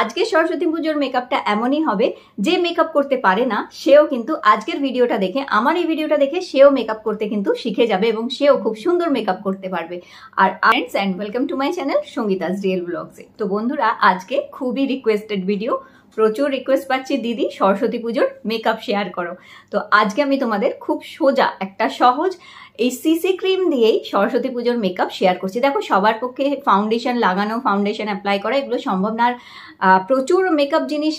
আজকে সরস্বতী পুজোর মেকআপটা এমনই হবে যে মেকআপ করতে পারে না সেও কিন্তু আজকের ভিডিওটা দেখে আমার এই ভিডিওটা দেখে সেও মেকআপ করতে কিন্তু শিখে যাবে এবং সেও খুব সুন্দর মেকআপ করতে পারবে আর friends and welcome to my channel Sangeeta's real ব্লগসে তো বন্ধুরা আজকে খুবই রিকোয়েস্টেড ভিডিও প্রচুর রিকোয়েস্ট পাচ্ছি দিদি সরস্বতী পুজোর মেকআপ শেয়ার করো তো আজকে আমি তোমাদের খুব সোজা একটা সহজ এই সিসি ক্রিম দিয়েই সরস্বতী পুজোর মেকআপ শেয়ার করছি দেখো সবার পক্ষে ফাউন্ডেশন লাগানো ফাউন্ডেশন অ্যাপ্লাই করা এগুলো সম্ভব না আর প্রচুর মেকআপ জিনিস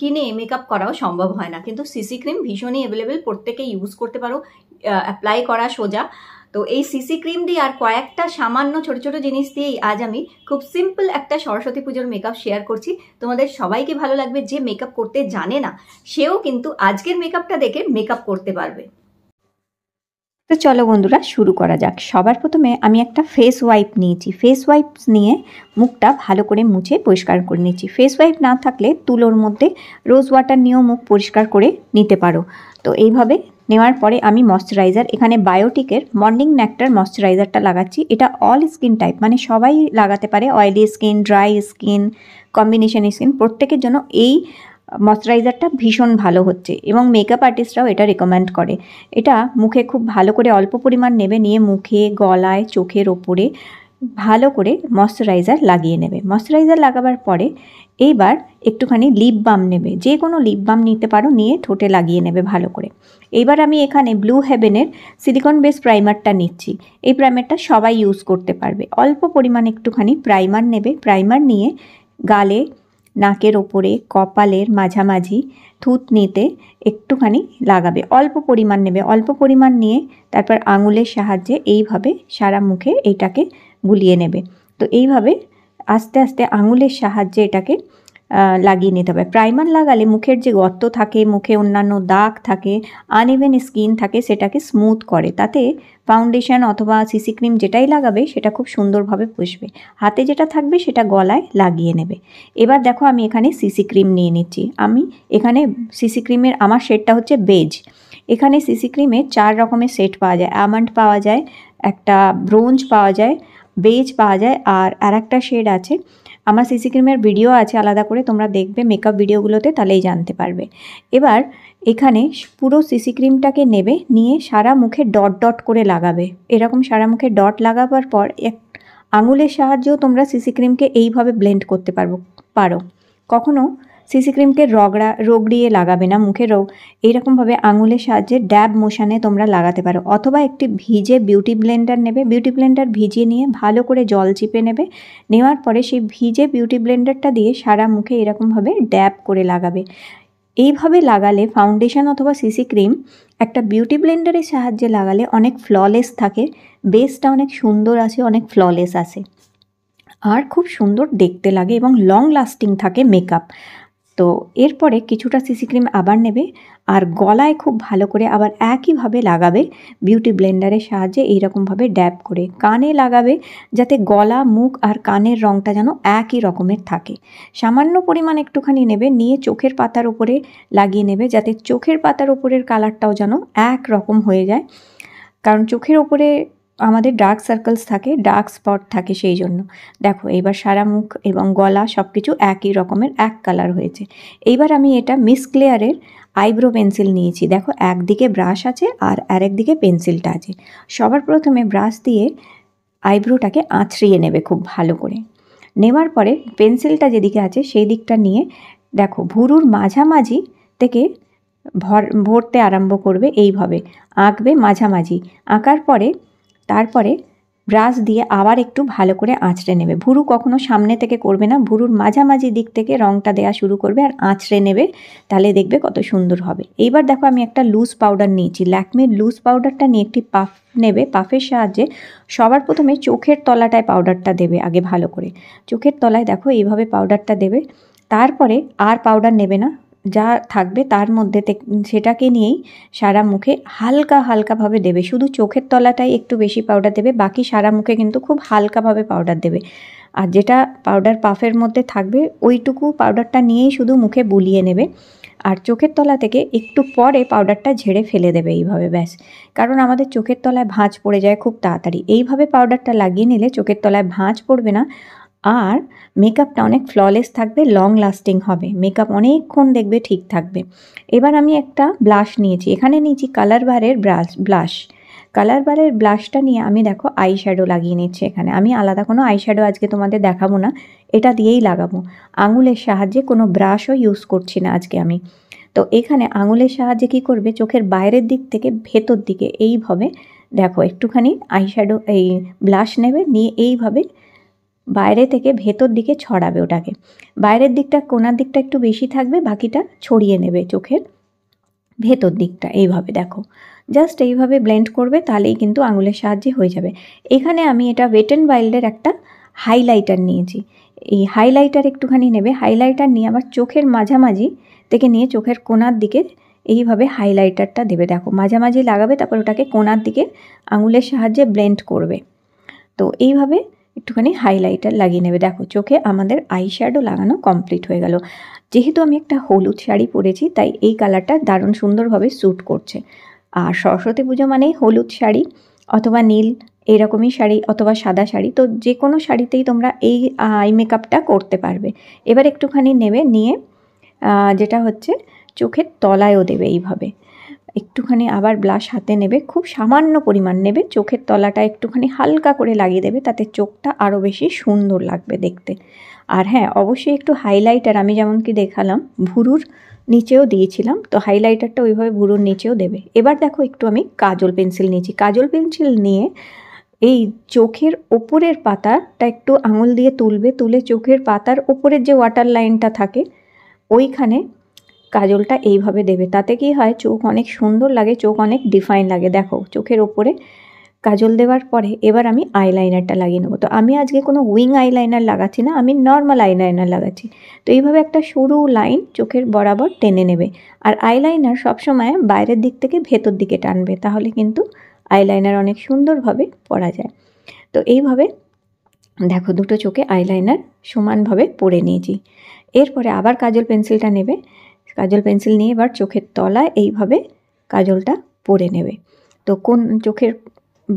কিনে মেকআপ করাও সম্ভব হয় না কিন্তু সিসি ক্রিম ভীষণই অ্যাভেলেবেল প্রত্যেকে ইউজ করতে পারো অ্যাপ্লাই করা সোজা তো এই সিসি ক্রিম দিয়ে আর কয়েকটা সামান্য ছোট ছোট জিনিস দিয়েই আজ আমি খুব সিম্পল একটা সরস্বতী পুজোর মেকআপ শেয়ার করছি তোমাদের সবাইকে ভালো লাগবে যে মেকআপ করতে জানে না সেও কিন্তু আজকের মেকআপটা দেখে মেকআপ করতে পারবে তো চলো বন্ধুরা শুরু করা যাক সবার প্রথমে আমি একটা ফেস ওয়াইপ নিয়েছি ফেস ওয়াইপ নিয়ে মুখটা ভালো করে মুছে পরিষ্কার করে নিয়েছি ফেস ওয়াইপ না থাকলে তুলোর মধ্যে রোজ ওয়াটার নিয়েও মুখ পরিষ্কার করে নিতে পারো তো এইভাবে নেওয়ার পরে আমি ময়শ্চারাইজার এখানে বায়োটিকের মর্নিং ন্যাকটার ময়শ্চারাইজারটা লাগাচ্ছি এটা অল স্কিন টাইপ মানে সবাই লাগাতে পারে oily skin dry skin combination skin প্রত্যেকের জন্য এই ময়শ্চারাইজারটা ভীষণ ভালো হচ্ছে এবং মেকআপ আর্টিস্টরাও এটা রেকমেন্ড করে এটা মুখে খুব ভালো করে অল্প পরিমাণ নেবে নিয়ে মুখে গলায় চোখের ওপরে ভালো করে ময়শ্চারাইজার লাগিয়ে নেবে ময়শ্চারাইজার লাগাবার পরে এইবার একটুখানি লিপ বাম নেবে যে কোনো লিপ বাম নিতে পারো নিয়ে ঠোঁটে লাগিয়ে নেবে ভালো করে এইবার আমি এখানে ব্লু হেভেনের সিলিকন বেস প্রাইমারটা নিচ্ছি এই প্রাইমারটা সবাই ইউজ করতে পারবে অল্প পরিমাণ একটুখানি প্রাইমার নেবে প্রাইমার নিয়ে গালে নাকের ওপরে কপালের মাঝামাঝি থুতনিতে একটুখানি লাগাবে অল্প পরিমাণ নেবে অল্প পরিমাণ নিয়ে তারপর আঙুলের সাহায্যে এইভাবে সারা মুখে এইটাকে বুলিয়ে নেবে তো এইভাবে আস্তে আস্তে আঙুলের সাহায্যে এটাকে লাগিয়ে নিতে হবে প্রাইমার লাগালে মুখের যে গর্ত থাকে মুখে অন্যান্য দাগ থাকে আনইভেন স্কিন থাকে সেটাকে স্মুথ করে তাতে ফাউন্ডেশন অথবা সিসি ক্রিম যেটাই লাগাবে সেটা খুব সুন্দরভাবে পুষবে হাতে যেটা থাকবে সেটা গলায় লাগিয়ে নেবে এবার দেখো আমি এখানে সিসি ক্রিম নিয়ে নিচ্ছি আমি এখানে সিসি ক্রিমের আমার শেডটা হচ্ছে বেজ এখানে সিসি ক্রিমের চার রকমের সেট পাওয়া যায় আমন্ড পাওয়া যায় একটা ব্রোঞ্জ পাওয়া যায় বেজ পাওয়া যায় আর আর একটা শেড আছে আমার সিসি ক্রিমের ভিডিও আছে আলাদা করে তোমরা দেখবে মেকআপ ভিডিওগুলোতে তাহলেই জানতে পারবে এবার এখানে পুরো সিসি ক্রিমটাকে নেবে নিয়ে সারা মুখে ডট ডট করে লাগাবে এরকম সারা মুখে ডট লাগাবার পর এক আঙুলের সাহায্যেও তোমরা সিসি ক্রিমকে এইভাবে ব্লেন্ড করতে পারবো পারো কখনো সিসি ক্রিমকে রগড়া রগড়িয়ে লাগাবে না মুখে রোগ এইরকমভাবে আঙুলের সাহায্যে ড্যাব মোশানে তোমরা লাগাতে পারো অথবা একটি ভিজে বিউটি ব্লেন্ডার নেবে বিউটি ব্লেন্ডার ভিজিয়ে নিয়ে ভালো করে জল চিপে নেবে নেওয়ার পরে সেই ভিজে বিউটি ব্লেন্ডারটা দিয়ে সারা মুখে এরকমভাবে ড্যাব করে লাগাবে এইভাবে লাগালে ফাউন্ডেশন অথবা সিসি ক্রিম একটা বিউটি ব্লেন্ডারের সাহায্যে লাগালে অনেক ফ্ললেস থাকে বেসটা অনেক সুন্দর আসে অনেক ফ্ললেস আসে আর খুব সুন্দর দেখতে লাগে এবং লং লাস্টিং থাকে মেকআপ তো এরপরে কিছুটা সিসি ক্রিম আবার নেবে আর গলায় খুব ভালো করে আবার একইভাবে লাগাবে বিউটি ব্লেন্ডারের সাহায্যে এইরকমভাবে ড্যাপ করে কানে লাগাবে যাতে গলা মুখ আর কানের রঙটা যেন একই রকমের থাকে সামান্য পরিমাণ একটুখানি নেবে নিয়ে চোখের পাতার উপরে লাগিয়ে নেবে যাতে চোখের পাতার উপরের কালারটাও যেন এক রকম হয়ে যায় কারণ চোখের ওপরে আমাদের ডার্ক সার্কেলস থাকে ডার্ক স্পট থাকে সেই জন্য দেখো এবার সারা মুখ এবং গলা সব কিছু একই রকমের এক কালার হয়েছে এইবার আমি এটা মিস ক্লেয়ারের আইব্রো পেন্সিল নিয়েছি দেখো একদিকে ব্রাশ আছে আর আরেক দিকে পেন্সিলটা আছে সবার প্রথমে ব্রাশ দিয়ে আইব্রোটাকে আঁচড়িয়ে নেবে খুব ভালো করে নেওয়ার পরে পেন্সিলটা যেদিকে আছে সেই দিকটা নিয়ে দেখো ভুরুর মাঝামাঝি থেকে ভর ভরতে আরম্ভ করবে এইভাবে আঁকবে মাঝামাঝি আঁকার পরে তারপরে ব্রাশ দিয়ে আবার একটু ভালো করে আঁচড়ে নেবে ভুরু কখনো সামনে থেকে করবে না ভুরুর মাঝামাঝি দিক থেকে রঙটা দেয়া শুরু করবে আর আঁচড়ে নেবে তাহলে দেখবে কত সুন্দর হবে এইবার দেখো আমি একটা লুজ পাউডার নিয়েছি ল্যাকমির লুজ পাউডারটা নিয়ে একটি পাফ নেবে পাফের সাহায্যে সবার প্রথমে চোখের তলাটায় পাউডারটা দেবে আগে ভালো করে চোখের তলায় দেখো এইভাবে পাউডারটা দেবে তারপরে আর পাউডার নেবে না যা থাকবে তার মধ্যে সেটাকে নিয়েই সারা মুখে হালকা হালকাভাবে দেবে শুধু চোখের তলাটাই একটু বেশি পাউডার দেবে বাকি সারা মুখে কিন্তু খুব হালকাভাবে পাউডার দেবে আর যেটা পাউডার পাফের মধ্যে থাকবে ওইটুকু পাউডারটা নিয়েই শুধু মুখে বুলিয়ে নেবে আর চোখের তলা থেকে একটু পরে পাউডারটা ঝেড়ে ফেলে দেবে এইভাবে ব্যাস কারণ আমাদের চোখের তলায় ভাঁজ পড়ে যায় খুব তাড়াতাড়ি এইভাবে পাউডারটা লাগিয়ে নিলে চোখের তলায় ভাঁজ পড়বে না আর মেকআপটা অনেক ফ্ললেস থাকবে লং লাস্টিং হবে মেকআপ অনেকক্ষণ দেখবে ঠিক থাকবে এবার আমি একটা ব্লাশ নিয়েছি এখানে নিয়েছি কালার বারের ব্রাশ ব্লাশ কালার বারের ব্লাশটা নিয়ে আমি দেখো আই শ্যাডো লাগিয়ে নিচ্ছি এখানে আমি আলাদা কোনো আই শ্যাডো আজকে তোমাদের দেখাবো না এটা দিয়েই লাগাবো আঙুলের সাহায্যে কোনো ব্রাশও ইউজ করছি না আজকে আমি তো এখানে আঙুলের সাহায্যে কি করবে চোখের বাইরের দিক থেকে ভেতর দিকে এইভাবে দেখো একটুখানি আই শ্যাডো এই ব্লাশ নেবে নিয়ে এইভাবে বাইরে থেকে ভেতর দিকে ছড়াবে ওটাকে বাইরের দিকটা কোনার দিকটা একটু বেশি থাকবে বাকিটা ছড়িয়ে নেবে চোখের ভেতর দিকটা এইভাবে দেখো জাস্ট এইভাবে ব্লেন্ড করবে তাহলেই কিন্তু আঙুলের সাহায্যে হয়ে যাবে এখানে আমি এটা ওয়েট অ্যান্ড ওয়াইল্ডের একটা হাইলাইটার নিয়েছি এই হাইলাইটার একটুখানি নেবে হাইলাইটার নিয়ে আবার চোখের মাঝামাঝি থেকে নিয়ে চোখের কোনার দিকে এইভাবে হাইলাইটারটা দেবে দেখো মাঝামাঝি লাগাবে তারপর ওটাকে কোনার দিকে আঙুলের সাহায্যে ব্লেন্ড করবে তো এইভাবে একটুখানি হাইলাইটার লাগিয়ে নেবে দেখো চোখে আমাদের আই শ্যাডো লাগানো কমপ্লিট হয়ে গেল যেহেতু আমি একটা হলুদ শাড়ি পরেছি তাই এই কালারটা দারুণ সুন্দরভাবে স্যুট করছে আর সরস্বতী পুজো মানেই হলুদ শাড়ি অথবা নীল এরকমই শাড়ি অথবা সাদা শাড়ি তো যে কোনো শাড়িতেই তোমরা এই আই মেকআপটা করতে পারবে এবার একটুখানি নেবে নিয়ে যেটা হচ্ছে চোখের তলায়ও দেবে এইভাবে একটুখানি আবার ব্লাশ হাতে নেবে খুব সামান্য পরিমাণ নেবে চোখের তলাটা একটুখানি হালকা করে লাগিয়ে দেবে তাতে চোখটা আরও বেশি সুন্দর লাগবে দেখতে আর হ্যাঁ অবশ্যই একটু হাইলাইটার আমি যেমন কি দেখালাম ভুরুর নিচেও দিয়েছিলাম তো হাইলাইটারটা ওইভাবে ভুরুর নিচেও দেবে এবার দেখো একটু আমি কাজল পেন্সিল নিয়েছি কাজল পেন্সিল নিয়ে এই চোখের ওপরের পাতাটা একটু আঙুল দিয়ে তুলবে তুলে চোখের পাতার ওপরের যে ওয়াটার লাইনটা থাকে ওইখানে কাজলটা এইভাবে দেবে তাতে কি হয় চোখ অনেক সুন্দর লাগে চোখ অনেক ডিফাইন লাগে দেখো চোখের ওপরে কাজল দেওয়ার পরে এবার আমি আইলাইনারটা লাগিয়ে নেবো তো আমি আজকে কোনো উইং আইলাইনার লাগাচ্ছি না আমি নর্মাল আইলাইনার লাগাচ্ছি তো এইভাবে একটা সরু লাইন চোখের বরাবর টেনে নেবে আর আইলাইনার সবসময় বাইরের দিক থেকে ভেতর দিকে টানবে তাহলে কিন্তু আইলাইনার অনেক সুন্দরভাবে পরা যায় তো এইভাবে দেখো দুটো চোখে আইলাইনার সমানভাবে পরে নিয়েছি এরপরে আবার কাজল পেন্সিলটা নেবে কাজল পেন্সিল নিয়ে এবার চোখের তলায় এইভাবে কাজলটা পরে নেবে তো কোন চোখের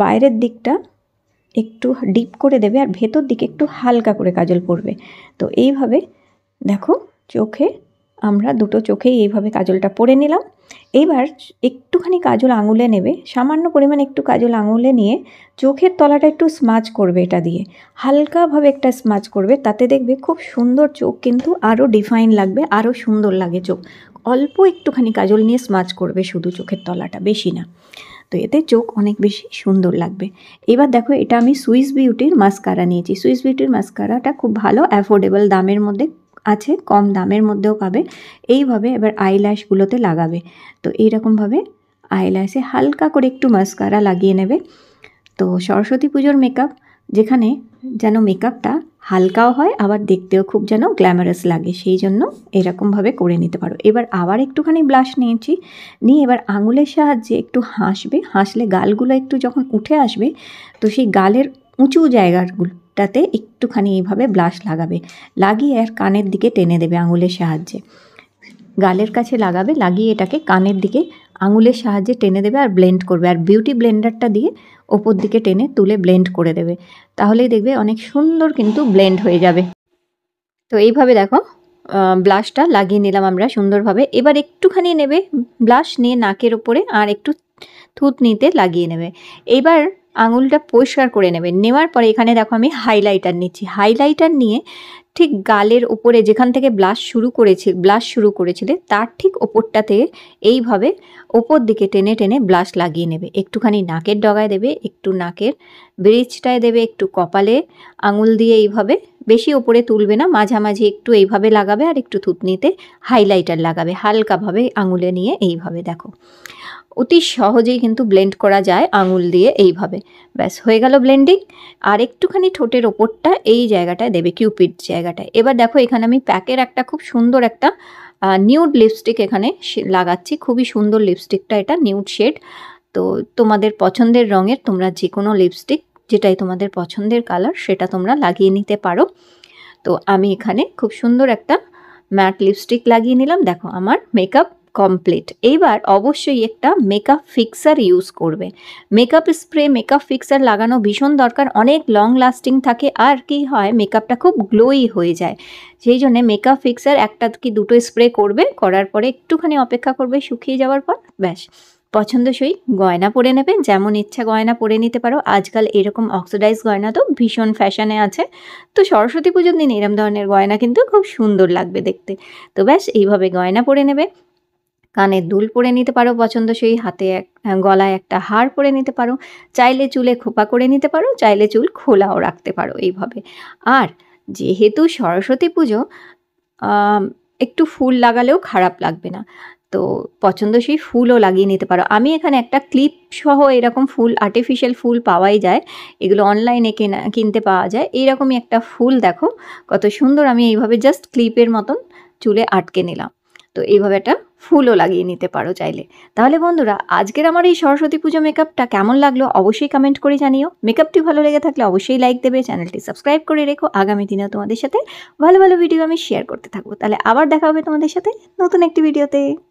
বাইরের দিকটা একটু ডিপ করে দেবে আর ভেতর দিকে একটু হালকা করে কাজল পড়বে তো এইভাবে দেখো চোখে আমরা দুটো চোখেই এইভাবে কাজলটা পরে নিলাম এইবার একটুখানি কাজল আঙুলে নেবে সামান্য পরিমাণ একটু কাজল আঙুলে নিয়ে চোখের তলাটা একটু স্মাচ করবে এটা দিয়ে হালকাভাবে একটা স্মাচ করবে তাতে দেখবে খুব সুন্দর চোখ কিন্তু আরও ডিফাইন লাগবে আরও সুন্দর লাগে চোখ অল্প একটুখানি কাজল নিয়ে স্মাচ করবে শুধু চোখের তলাটা বেশি না তো এতে চোখ অনেক বেশি সুন্দর লাগবে এবার দেখো এটা আমি সুইস বিউটির মাস্কারা নিয়েছি সুইস বিউটির মাস্কারাটা খুব ভালো অ্যাফোর্ডেবল দামের মধ্যে আছে কম দামের মধ্যেও পাবে এইভাবে এবার আইল্যাশগুলোতে লাগাবে তো এইরকমভাবে আইল্যাশে হালকা করে একটু মাস্কারা লাগিয়ে নেবে তো সরস্বতী পুজোর মেকআপ যেখানে যেন মেকআপটা হালকাও হয় আবার দেখতেও খুব যেন গ্ল্যামারাস লাগে সেই জন্য এরকমভাবে করে নিতে পারো এবার আবার একটুখানি ব্লাশ নিয়েছি নিয়ে এবার আঙুলের সাহায্যে একটু হাসবে হাসলে গালগুলো একটু যখন উঠে আসবে তো সেই গালের উঁচু জায়গাগুলো টাতে একটুখানি এইভাবে ব্লাশ লাগাবে লাগিয়ে আর কানের দিকে টেনে দেবে আঙুলের সাহায্যে গালের কাছে লাগাবে লাগিয়ে এটাকে কানের দিকে আঙুলের সাহায্যে টেনে দেবে আর ব্লেন্ড করবে আর বিউটি ব্লেন্ডারটা দিয়ে ওপর দিকে টেনে তুলে ব্লেন্ড করে দেবে তাহলেই দেখবে অনেক সুন্দর কিন্তু ব্লেন্ড হয়ে যাবে তো এইভাবে দেখো ব্লাশটা লাগিয়ে নিলাম আমরা সুন্দরভাবে এবার একটুখানি নেবে ব্লাশ নিয়ে নাকের ওপরে আর একটু থুত নিতে লাগিয়ে নেবে এবার আঙুলটা পরিষ্কার করে নেবেন নেওয়ার পরে এখানে দেখো আমি হাইলাইটার নিচ্ছি হাইলাইটার নিয়ে ঠিক গালের ওপরে যেখান থেকে ব্লাশ শুরু করেছি ব্লাশ শুরু করেছিলে তার ঠিক ওপরটাতে এইভাবে ওপর দিকে টেনে টেনে ব্লাশ লাগিয়ে নেবে একটুখানি নাকের ডগায় দেবে একটু নাকের ব্রিজটায় দেবে একটু কপালে আঙুল দিয়ে এইভাবে বেশি ওপরে তুলবে না মাঝামাঝি একটু এইভাবে লাগাবে আর একটু থুতনিতে হাইলাইটার লাগাবে হালকাভাবে আঙুলে নিয়ে এইভাবে দেখো অতি সহজেই কিন্তু ব্লেন্ড করা যায় আঙুল দিয়ে এইভাবে ব্যাস হয়ে গেল ব্লেন্ডিং আর একটুখানি ঠোঁটের ওপরটা এই জায়গাটায় দেবে কিউপিড জায়গাটায় এবার দেখো এখানে আমি প্যাকের একটা খুব সুন্দর একটা নিউড লিপস্টিক এখানে লাগাচ্ছি খুবই সুন্দর লিপস্টিকটা এটা নিউড শেড তো তোমাদের পছন্দের রঙের তোমরা যে কোনো লিপস্টিক যেটাই তোমাদের পছন্দের কালার সেটা তোমরা লাগিয়ে নিতে পারো তো আমি এখানে খুব সুন্দর একটা ম্যাট লিপস্টিক লাগিয়ে নিলাম দেখো আমার মেকআপ কমপ্লিট এইবার অবশ্যই একটা মেকআপ ফিক্সার ইউজ করবে মেকআপ স্প্রে মেকআপ ফিক্সার লাগানো ভীষণ দরকার অনেক লং লাস্টিং থাকে আর কি হয় মেকআপটা খুব গ্লোই হয়ে যায় সেই জন্যে মেকআপ ফিক্সার একটা কি দুটো স্প্রে করবে করার পরে একটুখানি অপেক্ষা করবে শুকিয়ে যাওয়ার পর ব্যাস পছন্দসই গয়না পরে নেবে যেমন ইচ্ছা গয়না পরে নিতে পারো আজকাল এরকম অক্সিডাইজ গয়না তো ভীষণ ফ্যাশনে আছে তো সরস্বতী পুজোর দিন এরম ধরনের গয়না কিন্তু খুব সুন্দর লাগবে দেখতে তো ব্যাস এইভাবে গয়না পরে নেবে কানে দুল পরে নিতে পারো পছন্দসই হাতে এক গলায় একটা হার পরে নিতে পারো চাইলে চুলে খোপা করে নিতে পারো চাইলে চুল খোলাও রাখতে পারো এইভাবে আর যেহেতু সরস্বতী পুজো একটু ফুল লাগালেও খারাপ লাগবে না তো পছন্দসই ফুলও লাগিয়ে নিতে পারো আমি এখানে একটা ক্লিপ সহ এরকম ফুল আর্টিফিশিয়াল ফুল পাওয়াই যায় এগুলো অনলাইনে কেনা কিনতে পাওয়া যায় এইরকমই একটা ফুল দেখো কত সুন্দর আমি এইভাবে জাস্ট ক্লিপের মতন চুলে আটকে নিলাম তো এইভাবে একটা ফুলও লাগিয়ে নিতে পারো চাইলে তাহলে বন্ধুরা আজকের আমার এই সরস্বতী পুজো মেকআপটা কেমন লাগলো অবশ্যই কমেন্ট করে জানিও মেকআপটি ভালো লেগে থাকলে অবশ্যই লাইক দেবে চ্যানেলটি সাবস্ক্রাইব করে রেখো আগামী দিনেও তোমাদের সাথে ভালো ভালো ভিডিও আমি শেয়ার করতে থাকবো তাহলে আবার দেখা হবে তোমাদের সাথে নতুন একটি ভিডিওতে